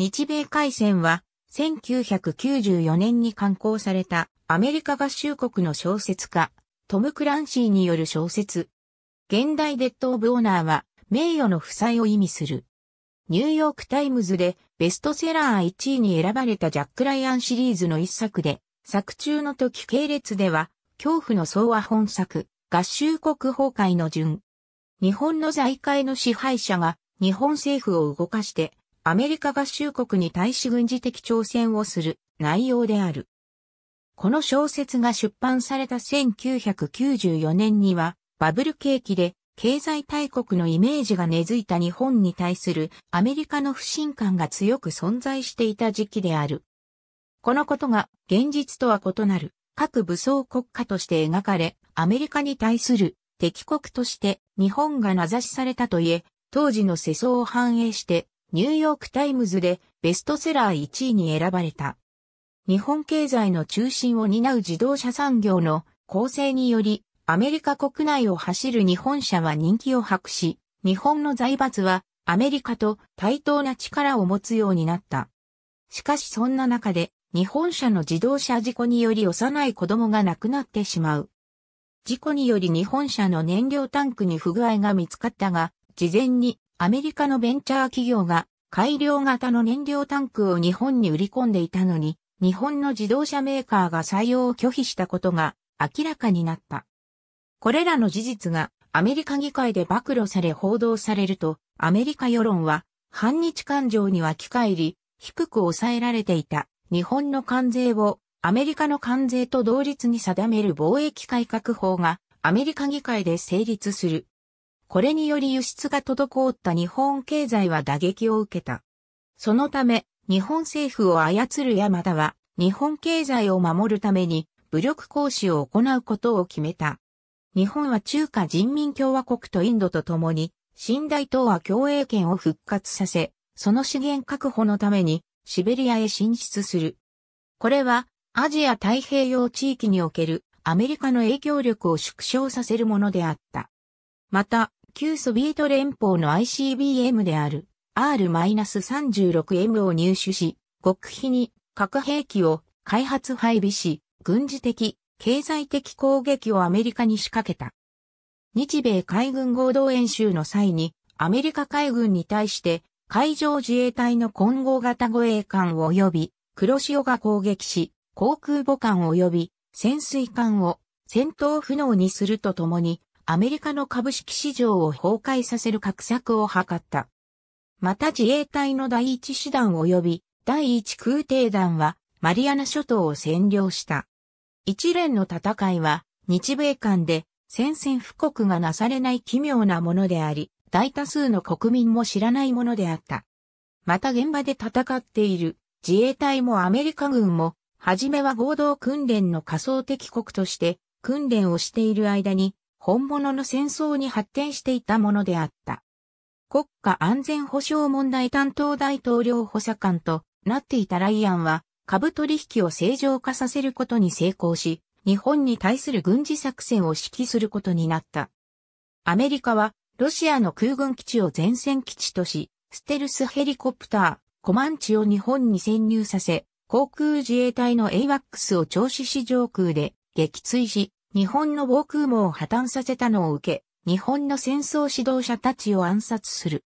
日米海戦は、1994年に刊行されたアメリカ合衆国の小説家、トム・クランシーによる小説。現代デッド・オブ・オーナーは、名誉の負債を意味する。ニューヨークタイムズでベストセラー1位に選ばれたジャック・ライアンシリーズの一作で、作中の時系列では、恐怖の総和本作、合衆国崩壊の順。日本の財界の支配者が日本政府を動かしてアメリカ合衆国に対し軍事的挑戦をする内容である。この小説が出版された1994年には、バブル景気で経済大国のイメージが根付いた日本に対するアメリカの不信感が強く存在していた時期である。このことが現実とは異なる各武装国家として描かれ、アメリカに対する敵国として日本が名指しされたといえ、当時の世相を反映してニューヨークタイムズでベストセラー1位に選ばれた。日本経済の中心を担う自動車産業の構成により、アメリカ国内を走る日本車は人気を博し、日本の財閥はアメリカと対等な力を持つようになった。しかしそんな中で、日本車の自動車事故により幼い子供が亡くなってしまう。事故により日本車の燃料タンクに不具合が見つかったが、事前にアメリカのベンチャー企業が改良型の燃料タンクを日本に売り込んでいたのに、日本の自動車メーカーが採用を拒否したことが明らかになった。これらの事実がアメリカ議会で暴露され報道されると、アメリカ世論は反日感情には機会り、低く抑えられていた日本の関税をアメリカの関税と同率に定める貿易改革法がアメリカ議会で成立する。これにより輸出が滞った日本経済は打撃を受けた。そのため、日本政府を操る山田は、日本経済を守るために、武力行使を行うことを決めた。日本は中華人民共和国とインドと共に、新大東亜共栄圏を復活させ、その資源確保のために、シベリアへ進出する。これは、アジア太平洋地域におけるアメリカの影響力を縮小させるものであった。また、旧ソビエト連邦の ICBM である R-36M を入手し、極秘に核兵器を開発配備し、軍事的、経済的攻撃をアメリカに仕掛けた。日米海軍合同演習の際に、アメリカ海軍に対して海上自衛隊の混合型護衛艦及び黒潮が攻撃し、航空母艦及び潜水艦を戦闘不能にするとともにアメリカの株式市場を崩壊させる画策を図った。また自衛隊の第一師団及び第一空挺団はマリアナ諸島を占領した。一連の戦いは日米間で宣戦布告がなされない奇妙なものであり、大多数の国民も知らないものであった。また現場で戦っている自衛隊もアメリカ軍も、はじめは合同訓練の仮想敵国として訓練をしている間に本物の戦争に発展していたものであった。国家安全保障問題担当大統領補佐官となっていたライアンは株取引を正常化させることに成功し、日本に対する軍事作戦を指揮することになった。アメリカはロシアの空軍基地を前線基地とし、ステルスヘリコプター、コマンチを日本に潜入させ、航空自衛隊の AWACS を調子市上空で撃墜し、日本の防空網を破綻させたのを受け、日本の戦争指導者たちを暗殺する。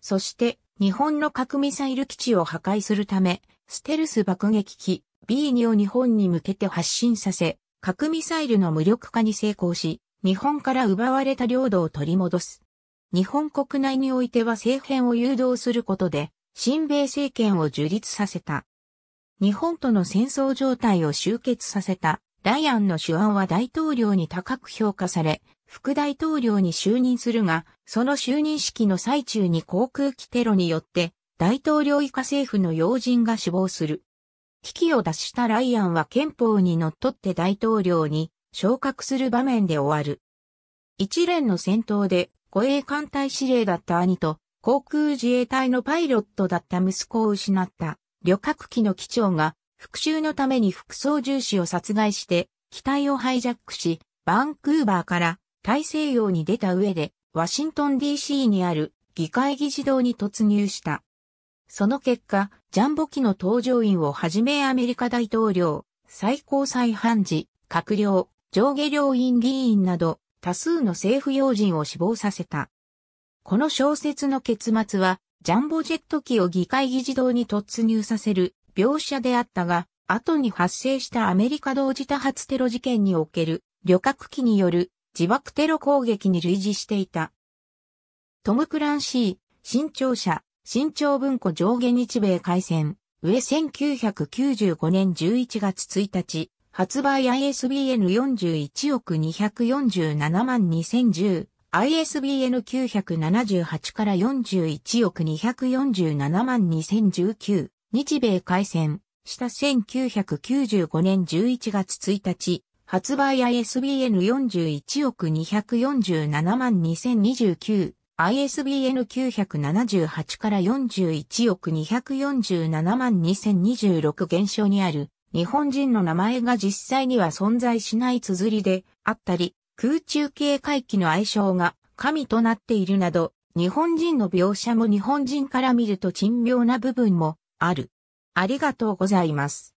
そして、日本の核ミサイル基地を破壊するため、ステルス爆撃機 B2 を日本に向けて発進させ、核ミサイルの無力化に成功し、日本から奪われた領土を取り戻す。日本国内においては政変を誘導することで、新米政権を樹立させた。日本との戦争状態を終結させたライアンの手腕は大統領に高く評価され、副大統領に就任するが、その就任式の最中に航空機テロによって、大統領以下政府の要人が死亡する。危機を脱したライアンは憲法にのっとって大統領に昇格する場面で終わる。一連の戦闘で護衛艦隊司令だった兄と航空自衛隊のパイロットだった息子を失った旅客機の機長が復讐のために副操縦士を殺害して、機体をハイジャックし、バンクーバーから大西洋に出た上で、ワシントン DC にある議会議事堂に突入した。その結果、ジャンボ機の搭乗員をはじめアメリカ大統領、最高裁判事、閣僚、上下両院議員など、多数の政府要人を死亡させた。この小説の結末は、ジャンボジェット機を議会議事堂に突入させる描写であったが、後に発生したアメリカ同時多発テロ事件における旅客機による自爆テロ攻撃に類似していた。トム・クランシー、新潮社、新潮文庫上下日米海戦、上1995年11月1日、発売 ISBN 41億247万2010、ISBN 978から41億247万2019、日米海戦した1995年11月1日、発売 ISBN 41億247万2029 ISBN 978から41億247万2026現象にある日本人の名前が実際には存在しない綴りであったり、空中警戒機の愛称が神となっているなど、日本人の描写も日本人から見ると珍妙な部分もある。ありがとうございます。